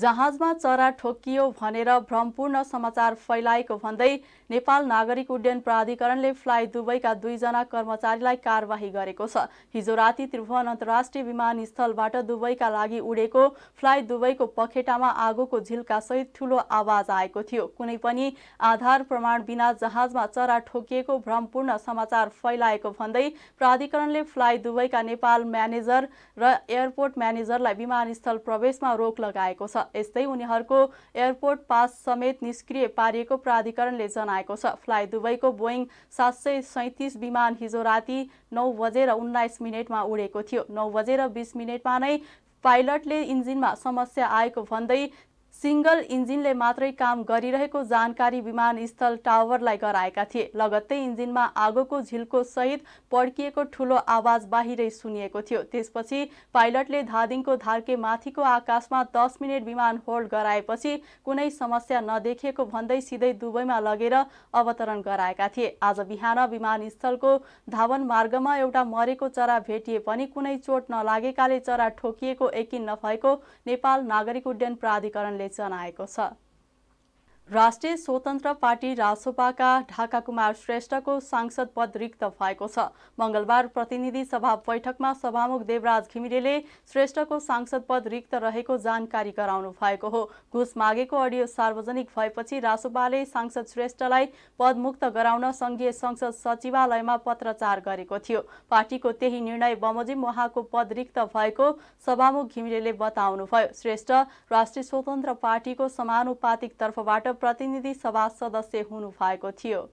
जहाजमा चरा ठोकियो भनेर भ्रमपूर्ण समाचार फैलाएको भन्दै नेपाल नागरिक उड्डयन प्राधिकरणले फ्लाइ दुबईका दुईजना कर्मचारीलाई कारवाही गरेको छ हिजो राति त्रिभुवन अन्तर्राष्ट्रिय विमानस्थलबाट दुबईका लागि उडेको फ्लाइ दुबईको पखेटामा आगोको झिल्कासहित ठूलो आवाज आएको थियो कुनै पनि आधार प्रमाण बिना जहाजमा चरा ठोकिएको भ्रमपूर्ण समाचार फैलाएको भन्दै प्राधिकरणले फ्लाइ दुबईका नेपाल म्यानेजर र एयरपोर्ट म्यानेजरलाई विमानस्थल प्रवेशमा रोक लगाएको छ यस्तै उनीहरूको एयरपोर्ट पास समेत निष्क्रिय पारिएको प्राधिकरणले जनाएको छ फ्लाइ दुबईको बोइङ सात सय सैतिस विमान हिजो राति नौ बजेर उन्नाइस मिनटमा उडेको थियो नौ बजेर बिस मिनटमा नै पाइलटले इन्जिनमा समस्या आएको भन्दै सिङ्गल इन्जिनले मात्रै काम गरिरहेको जानकारी विमानस्थल टावरलाई गराएका थिए लगत्तै इन्जिनमा आगोको झिल्को सहित पड्किएको ठूलो आवाज बाहिरै सुनिएको थियो त्यसपछि पाइलटले धादिङको धार्के माथिको आकाशमा दस मिनट विमान होल्ड गराएपछि कुनै समस्या नदेखिएको भन्दै सिधै दुबईमा लगेर अवतरण गराएका थिए आज बिहान विमानस्थलको धावन मार्गमा एउटा मरेको चरा भेटिए पनि कुनै चोट नलागेकाले चरा ठोकिएको यकिन नभएको नेपाल नागरिक उड्डयन प्राधिकरणले चनाएको छ राष्ट्रिय स्वतन्त्र पार्टी रासोपाका ढाका कुमार श्रेष्ठको सांसद पद रिक्त भएको छ मङ्गलबार प्रतिनिधि सभा बैठकमा सभामुख देवराज घिमिरेले श्रेष्ठको सांसद पद रिक्त रहेको जानकारी गराउनु भएको हो घुस मागेको अडियो सार्वजनिक भएपछि रासोपाले सांसद श्रेष्ठलाई पदमुक्त गराउन संघीय संसद सचिवालयमा पत्रचार गरेको थियो पार्टीको त्यही निर्णय बमोजिम उहाँको पद रिक्त भएको सभामुख घिमिरेले बताउनुभयो श्रेष्ठ राष्ट्रिय स्वतन्त्र पार्टीको समानुपातिक तर्फबाट प्रतिनिधि सभा सदस्य हुनुभएको थियो